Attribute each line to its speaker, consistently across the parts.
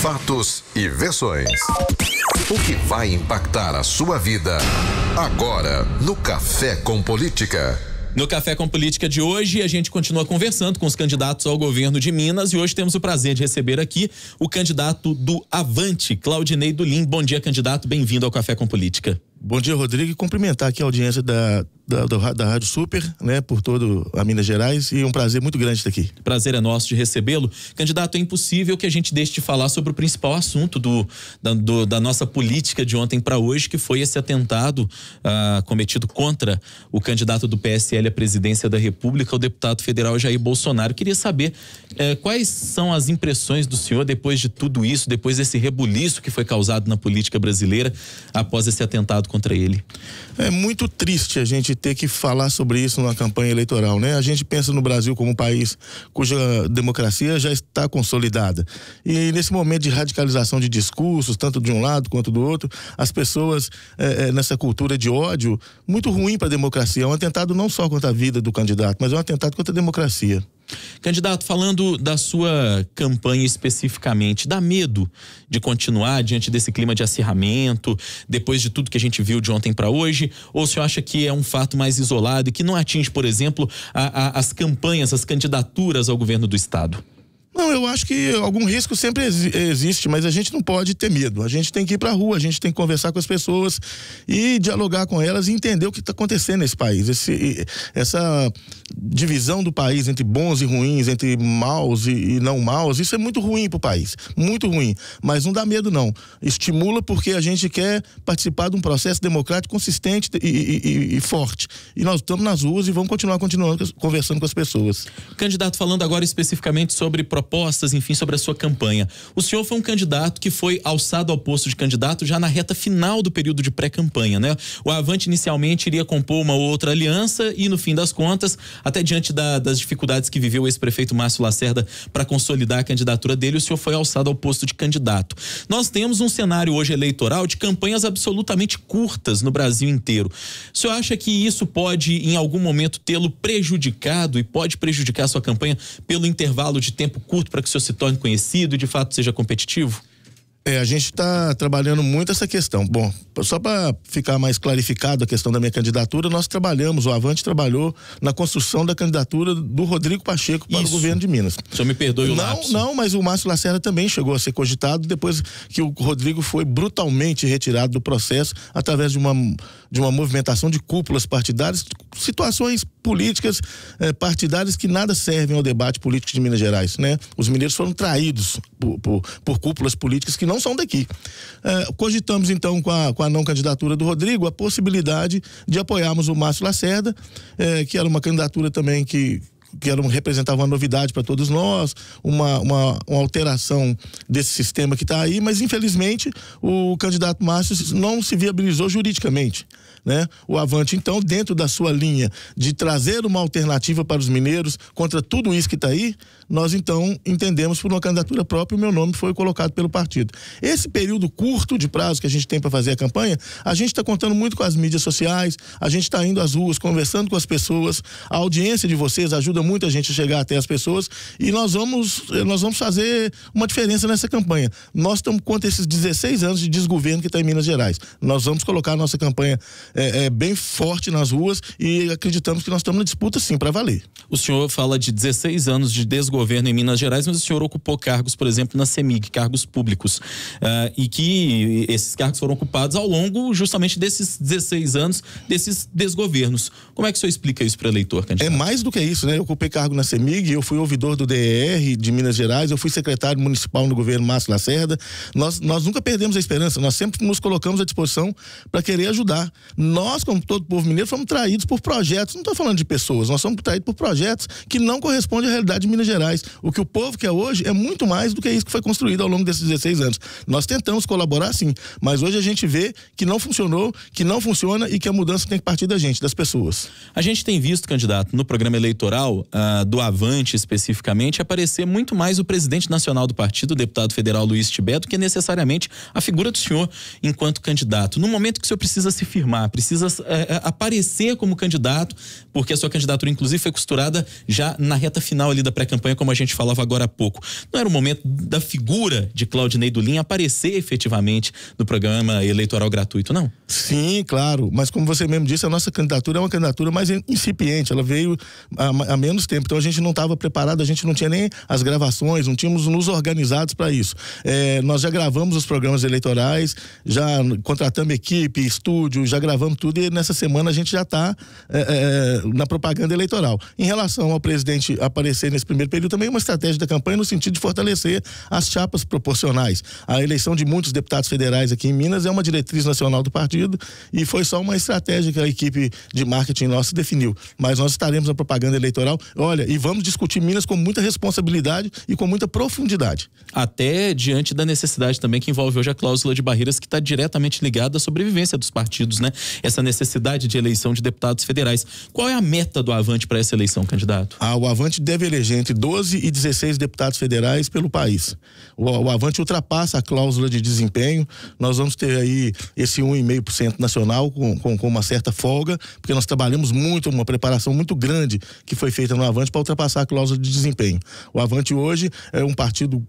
Speaker 1: Fatos e versões. O que vai impactar a sua vida agora no Café com Política. No Café com Política de hoje, a gente continua conversando com os candidatos ao governo de Minas e hoje temos o prazer de receber aqui o candidato do Avante, Claudinei Dulim. Bom dia, candidato. Bem-vindo ao Café com Política.
Speaker 2: Bom dia, Rodrigo. E cumprimentar aqui a audiência da da, da, da, Rádio Super, né, por todo a Minas Gerais e um prazer muito grande estar aqui.
Speaker 1: Prazer é nosso de recebê-lo. Candidato, é impossível que a gente deixe de falar sobre o principal assunto do, da, do, da nossa política de ontem para hoje, que foi esse atentado ah, cometido contra o candidato do PSL à presidência da República, o deputado federal Jair Bolsonaro. Queria saber eh, quais são as impressões do senhor depois de tudo isso, depois desse rebuliço que foi causado na política brasileira após esse atentado contra ele.
Speaker 2: É muito triste a gente ter que falar sobre isso na campanha eleitoral, né? A gente pensa no Brasil como um país cuja democracia já está consolidada. E nesse momento de radicalização de discursos, tanto de um lado quanto do outro, as pessoas é, é, nessa cultura de ódio, muito ruim para a democracia. É um atentado não só contra a vida do candidato, mas é um atentado contra a democracia.
Speaker 1: Candidato, falando da sua campanha especificamente, dá medo de continuar diante desse clima de acirramento, depois de tudo que a gente viu de ontem para hoje? Ou se acha que é um fato mais isolado e que não atinge, por exemplo, a, a, as campanhas, as candidaturas ao governo do Estado?
Speaker 2: Não, eu acho que algum risco sempre existe, mas a gente não pode ter medo. A gente tem que ir para a rua, a gente tem que conversar com as pessoas e dialogar com elas e entender o que está acontecendo nesse país. Esse, essa divisão do país entre bons e ruins, entre maus e, e não maus, isso é muito ruim para o país. Muito ruim. Mas não dá medo, não. Estimula porque a gente quer participar de um processo democrático consistente e, e, e forte. E nós estamos nas ruas e vamos continuar continuando,
Speaker 1: conversando com as pessoas. Candidato, falando agora especificamente sobre propostas postas, enfim, sobre a sua campanha. O senhor foi um candidato que foi alçado ao posto de candidato já na reta final do período de pré-campanha, né? O Avante inicialmente iria compor uma outra aliança e, no fim das contas, até diante da, das dificuldades que viveu o ex-prefeito Márcio Lacerda para consolidar a candidatura dele, o senhor foi alçado ao posto de candidato. Nós temos um cenário hoje eleitoral de campanhas absolutamente curtas no Brasil inteiro. O senhor acha que isso pode, em algum momento, tê-lo prejudicado e pode prejudicar a sua campanha pelo intervalo de tempo curto? curto para que o senhor se torne conhecido e de fato seja competitivo?
Speaker 2: É, a gente está trabalhando muito essa questão. Bom, só para ficar mais clarificado a questão da minha candidatura, nós trabalhamos, o Avante trabalhou na construção da candidatura do Rodrigo Pacheco para Isso. o governo de Minas.
Speaker 1: O senhor me perdoe não, lapso.
Speaker 2: Não, mas o Márcio Lacerda também chegou a ser cogitado depois que o Rodrigo foi brutalmente retirado do processo através de uma, de uma movimentação de cúpulas partidárias, situações políticas é, partidárias que nada servem ao debate político de Minas Gerais, né? Os mineiros foram traídos por, por, por cúpulas políticas que não são daqui. Uh, cogitamos então com a, com a não candidatura do Rodrigo a possibilidade de apoiarmos o Márcio Lacerda, é, que era uma candidatura também que que era, representava uma novidade para todos nós, uma, uma, uma, alteração desse sistema que está aí, mas infelizmente o candidato Márcio não se viabilizou juridicamente. Né? O Avante, então, dentro da sua linha de trazer uma alternativa para os mineiros contra tudo isso que está aí, nós então entendemos por uma candidatura própria, o meu nome foi colocado pelo partido. Esse período curto de prazo que a gente tem para fazer a campanha, a gente está contando muito com as mídias sociais, a gente está indo às ruas, conversando com as pessoas, a audiência de vocês ajuda ajuda muita gente a chegar até as pessoas e nós vamos, eh, nós vamos fazer uma diferença nessa campanha. Nós estamos contra esses 16 anos de desgoverno que está em Minas Gerais. Nós vamos colocar a nossa campanha é, é, bem forte nas ruas e acreditamos que nós estamos na disputa sim para valer.
Speaker 1: O senhor fala de 16 anos de desgoverno em Minas Gerais, mas o senhor ocupou cargos, por exemplo, na CEMIG, cargos públicos, uh, e que esses cargos foram ocupados ao longo justamente desses 16 anos, desses desgovernos. Como é que o senhor explica isso para eleitor, é candidato?
Speaker 2: É mais do que isso, né? Eu ocupei cargo na CEMIG, eu fui ouvidor do DER de Minas Gerais, eu fui secretário municipal no governo Márcio Lacerda. Nós, nós nunca perdemos a esperança, nós sempre nos colocamos à disposição para querer ajudar. Nós, como todo povo mineiro, fomos traídos por projetos, não estou falando de pessoas, nós somos traídos por projetos que não correspondem à realidade de Minas Gerais. O que o povo quer hoje é muito mais do que isso que foi construído ao longo desses 16 anos. Nós tentamos colaborar, sim, mas hoje a gente vê que não funcionou,
Speaker 1: que não funciona e que a mudança tem que partir da gente, das pessoas. A gente tem visto, candidato, no programa eleitoral, uh, do Avante especificamente, aparecer muito mais o presidente nacional do partido, o deputado federal Luiz Tibeto, do que é necessariamente a figura do senhor enquanto candidato. No momento que o senhor precisa se firmar, precisa uh, aparecer como candidato, porque a sua candidatura, inclusive, foi costurada já na reta final ali da pré-campanha, como a gente falava agora há pouco. Não era o momento da figura de Claudinei Dulin aparecer efetivamente no programa eleitoral gratuito, não? Sim,
Speaker 2: claro. Mas como você mesmo disse, a nossa candidatura é uma candidatura mais incipiente. Ela veio a, a menos tempo. Então a gente não estava preparado, a gente não tinha nem as gravações, não tínhamos nos organizados para isso. É, nós já gravamos os programas eleitorais, já contratamos equipe, estúdio, já gravamos tudo e nessa semana a gente já está é, é, é, na propaganda eleitoral. Em relação ao presidente aparecer nesse primeiro período, também é uma estratégia da campanha no sentido de fortalecer as chapas proporcionais. A eleição de muitos deputados federais aqui em Minas é uma diretriz nacional do partido e foi só uma estratégia que a equipe de marketing nossa definiu. Mas nós estaremos na propaganda eleitoral olha, e vamos discutir Minas com muita responsabilidade e com muita profundidade.
Speaker 1: Até diante da necessidade também que envolve hoje a cláusula de barreiras que está diretamente ligada à sobrevivência dos partidos, né? Essa necessidade de eleição de deputados federais. Qual é a meta do Avante para essa eleição, candidato?
Speaker 2: Ah, o Avante deve eleger entre 12 e 16 deputados federais pelo país. O, o Avante ultrapassa a cláusula de desempenho. Nós vamos ter aí esse 1,5% nacional com, com, com uma certa folga, porque nós trabalhamos muito, uma preparação muito grande que foi feita feita no Avante para ultrapassar a cláusula de desempenho. O Avante hoje é um partido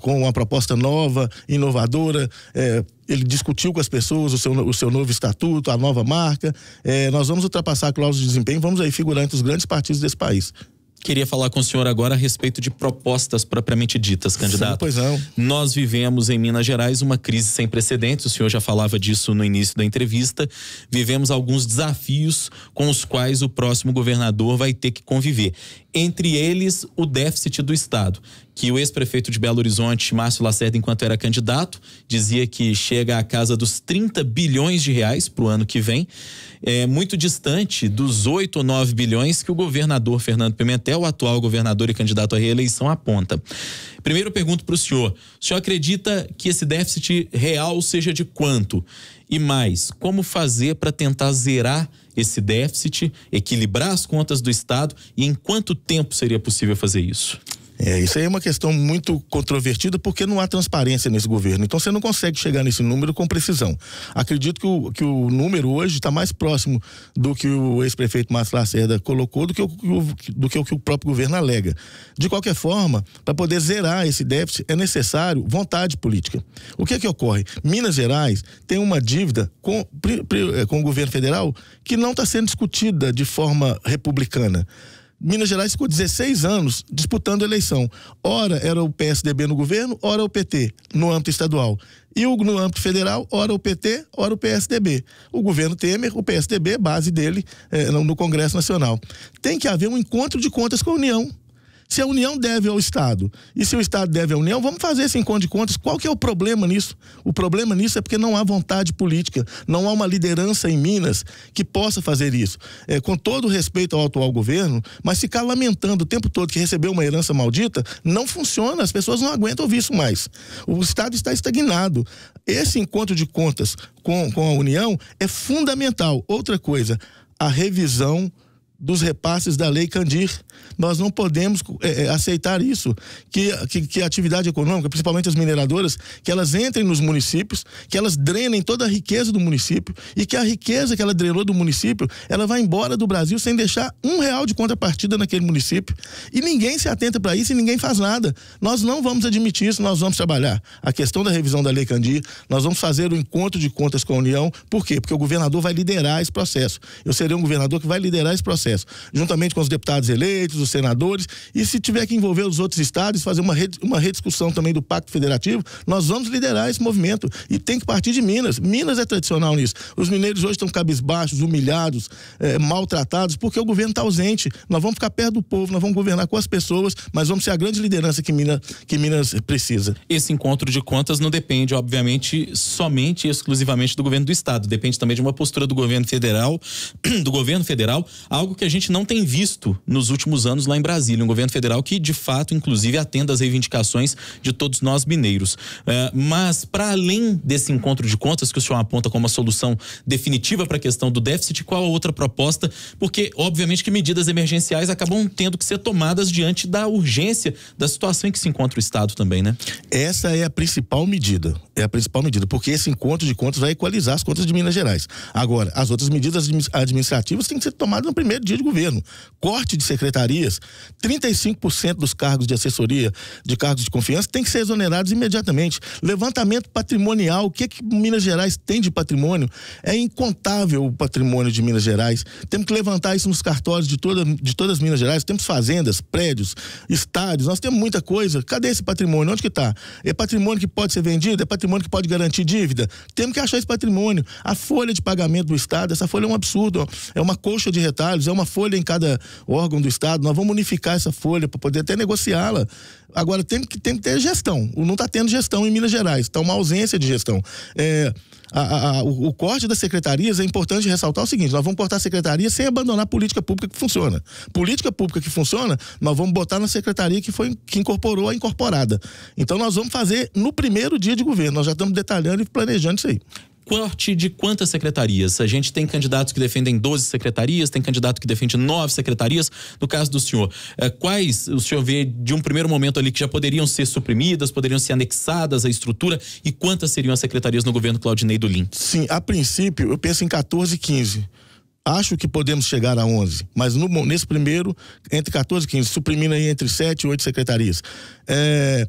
Speaker 2: com uma proposta nova, inovadora, é, ele discutiu com as pessoas o seu, o seu novo estatuto, a nova marca. É, nós vamos ultrapassar a cláusula de desempenho, vamos aí figurar entre os grandes partidos desse país.
Speaker 1: Queria falar com o senhor agora a respeito de propostas propriamente ditas, candidato. Sim, pois não. É. Nós vivemos em Minas Gerais uma crise sem precedentes, o senhor já falava disso no início da entrevista. Vivemos alguns desafios com os quais o próximo governador vai ter que conviver. Entre eles, o déficit do Estado, que o ex-prefeito de Belo Horizonte, Márcio Lacerda, enquanto era candidato, dizia que chega à casa dos 30 bilhões de reais para o ano que vem, é muito distante dos 8 ou 9 bilhões que o governador Fernando Pimentel, o atual governador e candidato à reeleição, aponta. Primeiro eu pergunto para o senhor: o senhor acredita que esse déficit real seja de quanto? E mais, como fazer para tentar zerar esse déficit, equilibrar as contas do Estado e em quanto tempo seria possível fazer isso? É, isso aí é uma questão muito controvertida porque não há
Speaker 2: transparência nesse governo. Então você não consegue chegar nesse número com precisão. Acredito que o, que o número hoje está mais próximo do que o ex-prefeito Márcio Lacerda colocou do que, o, do que o que o próprio governo alega. De qualquer forma, para poder zerar esse déficit é necessário vontade política. O que é que ocorre? Minas Gerais tem uma dívida com, eh, com o governo federal que não está sendo discutida de forma republicana. Minas Gerais ficou 16 anos disputando a eleição. Ora era o PSDB no governo, ora o PT no âmbito estadual. E no âmbito federal, ora o PT, ora o PSDB. O governo Temer, o PSDB, base dele é, no Congresso Nacional. Tem que haver um encontro de contas com a União se a União deve ao Estado e se o Estado deve à União, vamos fazer esse encontro de contas. Qual que é o problema nisso? O problema nisso é porque não há vontade política, não há uma liderança em Minas que possa fazer isso. É, com todo respeito ao atual governo, mas ficar lamentando o tempo todo que recebeu uma herança maldita não funciona, as pessoas não aguentam ouvir isso mais. O Estado está estagnado. Esse encontro de contas com, com a União é fundamental. Outra coisa, a revisão dos repasses da Lei Candir. Nós não podemos é, é, aceitar isso, que, que, que, a atividade econômica, principalmente as mineradoras, que elas entrem nos municípios, que elas drenem toda a riqueza do município e que a riqueza que ela drenou do município, ela vai embora do Brasil sem deixar um real de contrapartida naquele município. E ninguém se atenta para isso e ninguém faz nada. Nós não vamos admitir isso, nós vamos trabalhar. A questão da revisão da Lei Candir, nós vamos fazer o encontro de contas com a União. Por quê? Porque o governador vai liderar esse processo. Eu serei um governador que vai liderar esse processo processo, juntamente com os deputados eleitos, os senadores, e se tiver que envolver os outros estados, fazer uma, red, uma rediscussão também do Pacto Federativo, nós vamos liderar esse movimento. E tem que partir de Minas. Minas é tradicional nisso. Os mineiros hoje estão cabisbaixos, humilhados, é, maltratados, porque o governo está ausente. Nós vamos ficar perto do povo, nós vamos governar com as pessoas, mas vamos ser a grande liderança que Minas, que Minas
Speaker 1: precisa. Esse encontro de contas não depende, obviamente, somente e exclusivamente do governo do Estado. Depende também de uma postura do governo federal, do governo federal, algo que que a gente não tem visto nos últimos anos lá em Brasília. Um governo federal que, de fato, inclusive, atenda às reivindicações de todos nós mineiros. É, mas, para além desse encontro de contas que o senhor aponta como a solução definitiva para a questão do déficit, qual a outra proposta? Porque, obviamente, que medidas emergenciais acabam tendo que ser tomadas diante da urgência da situação em que se encontra o Estado também, né? Essa é a
Speaker 2: principal medida. É a principal medida, porque esse encontro de contas vai equalizar as contas de Minas Gerais. Agora, as outras medidas administrativas têm que ser tomadas no primeiro primeiro dia de governo. Corte de secretarias, 35% dos cargos de assessoria, de cargos de confiança, tem que ser exonerados imediatamente. Levantamento patrimonial, o que é que Minas Gerais tem de patrimônio? É incontável o patrimônio de Minas Gerais. Temos que levantar isso nos cartórios de, toda, de todas Minas Gerais. Temos fazendas, prédios, estádios, nós temos muita coisa. Cadê esse patrimônio? Onde que está? É patrimônio que pode ser vendido? É patrimônio que pode garantir dívida? Temos que achar esse patrimônio. A folha de pagamento do Estado, essa folha é um absurdo, é uma coxa de retalhos, é uma folha em cada órgão do Estado, nós vamos unificar essa folha para poder até negociá-la. Agora, tem que, tem que ter gestão. Não está tendo gestão em Minas Gerais, está uma ausência de gestão. É, a, a, o, o, corte das secretarias é importante ressaltar o seguinte: nós vamos cortar a secretaria sem abandonar a política pública que funciona. Política pública que funciona, nós vamos botar na secretaria que, foi, que incorporou a incorporada. Então, nós vamos fazer no primeiro dia de governo. Nós já estamos detalhando e planejando isso aí
Speaker 1: corte de quantas secretarias? A gente tem candidatos que defendem 12 secretarias, tem candidato que defende 9 secretarias. No caso do senhor, eh, quais o senhor vê de um primeiro momento ali que já poderiam ser suprimidas, poderiam ser anexadas à estrutura e quantas seriam as secretarias no governo Claudinei do Lim?
Speaker 2: Sim, a princípio eu penso em 14, 15. Acho que podemos chegar a 11, mas no, nesse primeiro, entre 14 e 15, suprimindo aí entre 7 e 8 secretarias. É,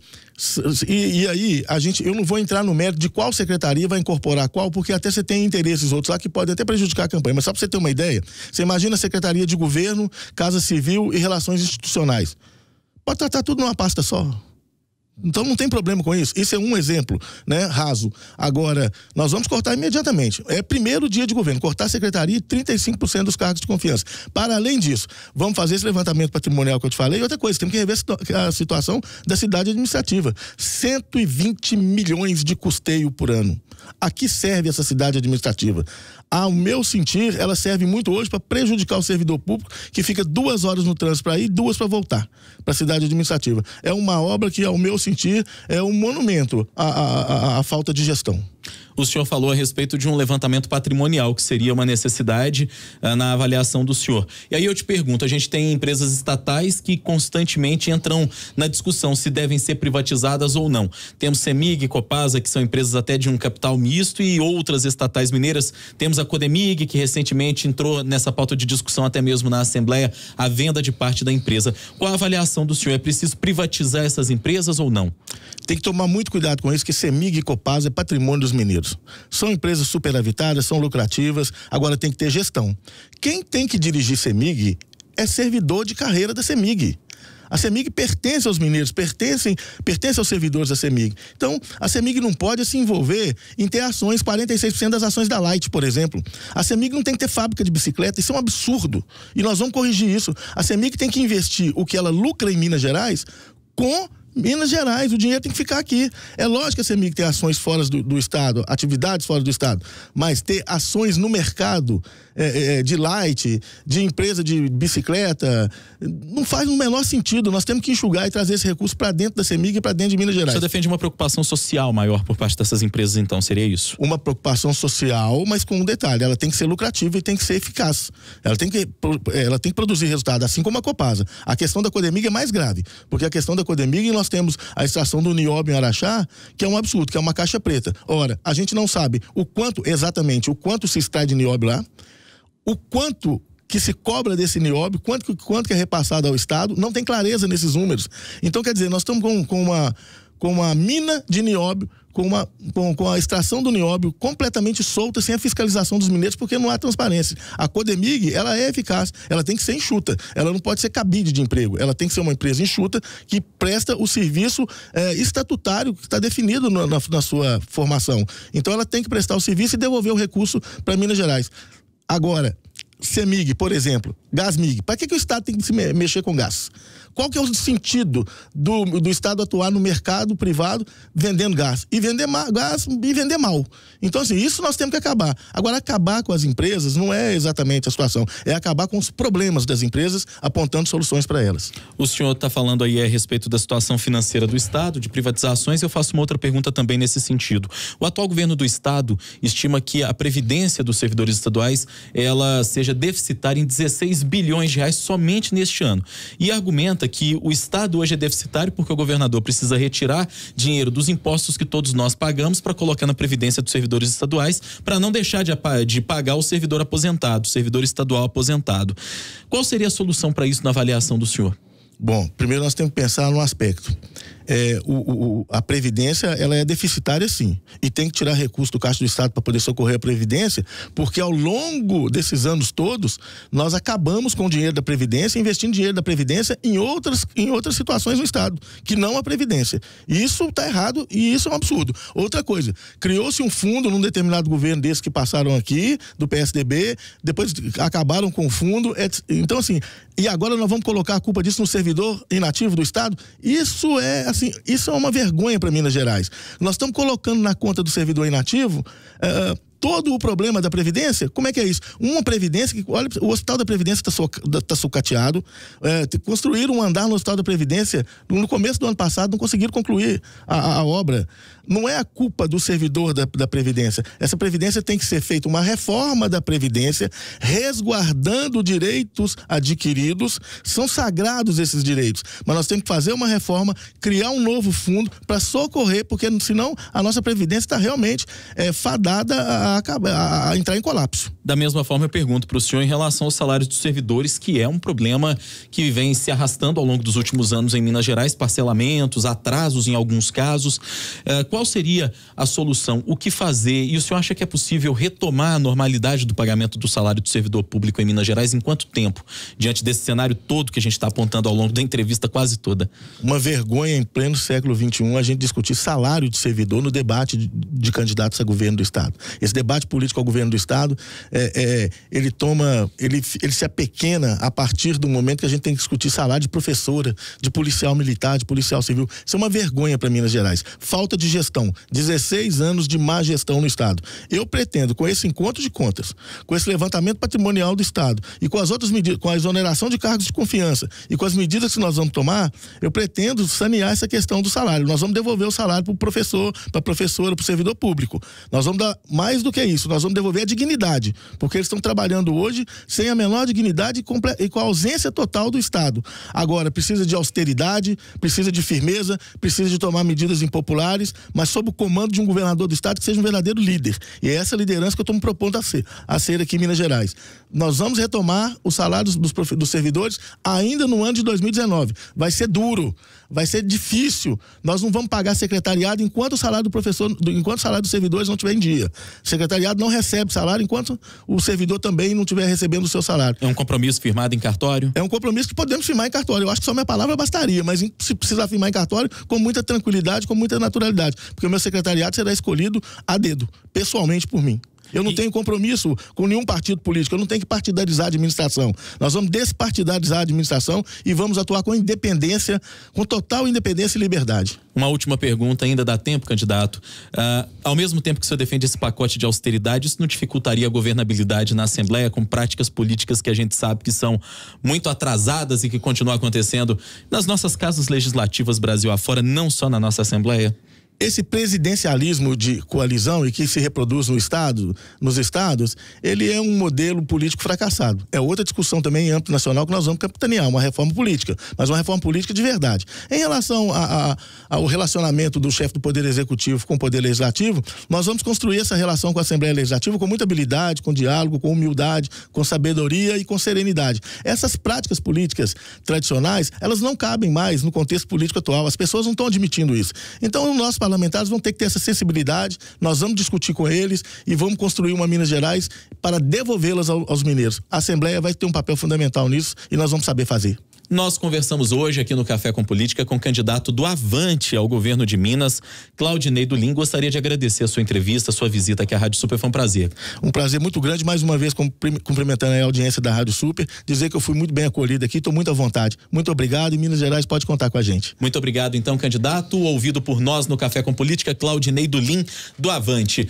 Speaker 2: e, e, aí, a gente, eu não vou entrar no mérito de qual secretaria vai incorporar qual, porque até você tem interesses outros lá que podem até prejudicar a campanha. Mas só para você ter uma ideia, você imagina a Secretaria de Governo, Casa Civil e Relações Institucionais. Pode tratar tá tudo numa pasta só. Então não tem problema com isso. Isso é um exemplo, né, raso. Agora, nós vamos cortar imediatamente. É primeiro dia de governo, cortar a secretaria e 35% dos cargos de confiança. Para além disso, vamos fazer esse levantamento patrimonial que eu te falei. E outra coisa, temos que rever a situação da cidade administrativa. 120 milhões de custeio por ano. A que serve essa cidade administrativa? ao meu sentir, ela serve muito hoje para prejudicar o servidor público que fica duas horas no trânsito para ir, duas para voltar para a cidade administrativa. É uma obra que, ao meu sentir, é um monumento à, à, à falta de gestão.
Speaker 1: O senhor falou a respeito de um levantamento patrimonial, que seria uma necessidade uh, na avaliação do senhor. E aí eu te pergunto: a gente tem empresas estatais que constantemente entram na discussão se devem ser privatizadas ou não. Temos CEMIG, Copasa, que são empresas até de um capital misto, e outras estatais mineiras. Temos a a Codemig, que recentemente entrou nessa pauta de discussão até mesmo na Assembleia, a venda de parte da empresa. Qual a avaliação do senhor? É preciso privatizar essas empresas ou não? Tem que tomar muito cuidado
Speaker 2: com isso, que Semig e Copasa é patrimônio dos mineiros. São empresas superavitadas, são lucrativas, agora tem que ter gestão. Quem tem que dirigir Semig é servidor de carreira da Semig. A CEMIG pertence aos mineiros, pertencem, pertence aos servidores da CEMIG. Então, a CEMIG não pode se envolver em ter ações, 46% das ações da Light, por exemplo. A CEMIG não tem que ter fábrica de bicicleta, isso é um absurdo. E nós vamos corrigir isso. A CEMIG tem que investir o que ela lucra em Minas Gerais com Minas Gerais, o dinheiro tem que ficar aqui. É lógico que a CEMIG tem ações fora do, do Estado, atividades fora do Estado, mas ter ações no mercado é, é, é, de light, de empresa de bicicleta, não faz o menor sentido. Nós temos que enxugar e trazer esse recurso para dentro da CEMIG e para dentro de Minas Gerais. Você
Speaker 1: defende uma preocupação social maior por parte dessas empresas, então, seria isso?
Speaker 2: Uma preocupação social, mas com um detalhe: ela tem que ser lucrativa e tem que ser eficaz. Ela tem que, ela tem que produzir resultado, assim como a Copasa. A questão da Codemig é mais grave, porque a questão da Codemig nós nós temos a extração do nióbio em Araxá, que é um absurdo, que é uma caixa preta. Ora, a gente não sabe o quanto, exatamente, o quanto se extrai de nióbio lá, o quanto que se cobra desse nióbio, quanto, quanto que é repassado ao Estado, não tem clareza nesses números. Então, quer dizer, nós estamos com, com uma, com uma mina de nióbio com, uma, com, com, a extração do nióbio completamente solta, sem a fiscalização dos mineiros, porque não há transparência. A Codemig, ela é eficaz, ela tem que ser enxuta, ela não pode ser cabide de emprego, ela tem que ser uma empresa enxuta que presta o serviço é, estatutário que está definido na, na, na sua formação. Então, ela tem que prestar o serviço e devolver o recurso para Minas Gerais. Agora, CEMIG, por exemplo, GasMig, para que, que o Estado tem que se mexer com gás? Qual que é o sentido do, do Estado atuar no mercado privado vendendo gás? E vender gás e vender mal. Então, assim, isso nós temos que acabar. Agora, acabar com as empresas não é exatamente a situação. É acabar com os problemas das empresas, apontando soluções para elas.
Speaker 1: O senhor está falando aí a respeito da situação financeira do Estado, de privatizações. Eu faço uma outra pergunta também nesse sentido. O atual governo do Estado estima que a previdência dos servidores estaduais ela seja deficitária em 16 bilhões de reais somente neste ano. E argumenta que o Estado hoje é deficitário porque o governador precisa retirar dinheiro dos impostos que todos nós pagamos para colocar na previdência dos servidores estaduais para não deixar de, de pagar o servidor aposentado, o servidor estadual aposentado. Qual seria a solução para isso na avaliação do senhor? Bom, primeiro nós temos que pensar num aspecto é, o, o, a Previdência ela
Speaker 2: é deficitária sim. E tem que tirar recurso do Caixa do Estado para poder socorrer a Previdência, porque ao longo desses anos todos, nós acabamos com o dinheiro da Previdência, investindo dinheiro da Previdência em outras, em outras situações no Estado, que não a Previdência. Isso está errado e isso é um absurdo. Outra coisa, criou-se um fundo num determinado governo desses que passaram aqui, do PSDB, depois acabaram com o fundo. Então, assim, e agora nós vamos colocar a culpa disso no servidor inativo do Estado? Isso é assim, isso é uma vergonha para Minas Gerais. Nós estamos colocando na conta do servidor inativo uh, todo o problema da Previdência, como é que é isso? Uma Previdência que, olha, o Hospital da Previdência está tá sucateado, é, construíram um andar no Hospital da Previdência no começo do ano passado, não conseguiram concluir a, a obra. Não é a culpa do servidor da, da Previdência. Essa Previdência tem que ser feita uma reforma da Previdência, resguardando direitos adquiridos. São sagrados esses direitos, mas nós temos que fazer uma reforma, criar um novo fundo para socorrer, porque senão a nossa Previdência está realmente é, fadada a a, a, entrar em colapso.
Speaker 1: Da mesma forma, eu pergunto para o senhor em relação aos salários dos servidores, que é um problema que vem se arrastando ao longo dos últimos anos em Minas Gerais, parcelamentos, atrasos em alguns casos. Eh, qual seria a solução? O que fazer? E o senhor acha que é possível retomar a normalidade do pagamento do salário do servidor público em Minas Gerais em quanto tempo? Diante desse cenário todo que a gente está apontando ao longo da entrevista quase toda. Uma vergonha em pleno século XXI a gente discutir salário de
Speaker 2: servidor no debate de, de candidatos a governo do Estado. Esse debate político ao governo do Estado, é, é, ele toma, ele, ele se apequena a partir do momento que a gente tem que discutir salário de professora, de policial militar, de policial civil. Isso é uma vergonha para Minas Gerais. Falta de gestão. 16 anos de má gestão no Estado. Eu pretendo, com esse encontro de contas, com esse levantamento patrimonial do Estado e com as outras medidas, com a exoneração de cargos de confiança e com as medidas que nós vamos tomar, eu pretendo sanear essa questão do salário. Nós vamos devolver o salário para o professor, para a professora, para o servidor público. Nós vamos dar mais do que é isso. Nós vamos devolver a dignidade, porque eles estão trabalhando hoje sem a menor dignidade e com a ausência total do Estado. Agora, precisa de austeridade, precisa de firmeza, precisa de tomar medidas impopulares, mas sob o comando de um governador do Estado que seja um verdadeiro líder. E é essa liderança que eu estou me propondo a ser, a ser aqui em Minas Gerais. Nós vamos retomar os salários dos, dos servidores ainda no ano de 2019. Vai ser duro vai ser difícil. Nós não vamos pagar secretariado enquanto o salário do professor, enquanto o salário dos servidores não tiver em dia. O secretariado não recebe salário enquanto o servidor também não tiver recebendo o seu salário.
Speaker 1: É um compromisso firmado em cartório? É um
Speaker 2: compromisso que podemos firmar em cartório. Eu acho que só minha palavra bastaria, mas se precisar firmar em cartório, com muita tranquilidade, com muita naturalidade, porque o meu secretariado será escolhido a dedo, pessoalmente por mim. Eu não e... tenho compromisso com nenhum partido político. Eu não tenho que partidarizar a administração. Nós vamos despartidarizar a administração e vamos atuar com independência, com total independência e liberdade.
Speaker 1: Uma última pergunta, ainda dá tempo, candidato. Uh, ao mesmo tempo que o senhor defende esse pacote de austeridade, isso não dificultaria a governabilidade na Assembleia com práticas políticas que a gente sabe que são muito atrasadas e que continuam acontecendo nas nossas casas legislativas Brasil afora, não só na nossa Assembleia? esse
Speaker 2: presidencialismo de coalizão e que se reproduz no estado, nos estados, ele é um modelo político fracassado. É outra discussão também em âmbito nacional que nós vamos capitanear, uma reforma política, mas uma reforma política de verdade. Em relação a, a, ao relacionamento do chefe do Poder Executivo com o Poder Legislativo, nós vamos construir essa relação com a Assembleia Legislativa com muita habilidade, com diálogo, com humildade, com sabedoria e com serenidade. Essas práticas políticas tradicionais, elas não cabem mais no contexto político atual. As pessoas não estão admitindo isso. Então, o nosso parlamentares vão ter que ter essa sensibilidade. Nós vamos discutir com eles e vamos construir uma Minas Gerais para devolvê-las aos mineiros. A Assembleia vai ter um papel fundamental nisso e nós vamos saber fazer.
Speaker 1: Nós conversamos hoje aqui no Café com Política com o candidato do Avante ao governo de Minas, Claudinei do Lim. Gostaria de agradecer a sua entrevista, a sua visita aqui à Rádio Super. Foi um prazer. Um prazer muito grande, mais uma vez
Speaker 2: cumprimentando a audiência da Rádio Super, dizer que eu fui muito bem acolhido aqui, estou muito à vontade. Muito obrigado e Minas Gerais pode contar com a gente.
Speaker 1: Muito obrigado, então, candidato, ouvido por nós no Café com Política, Claudinei do Lim, do Avante.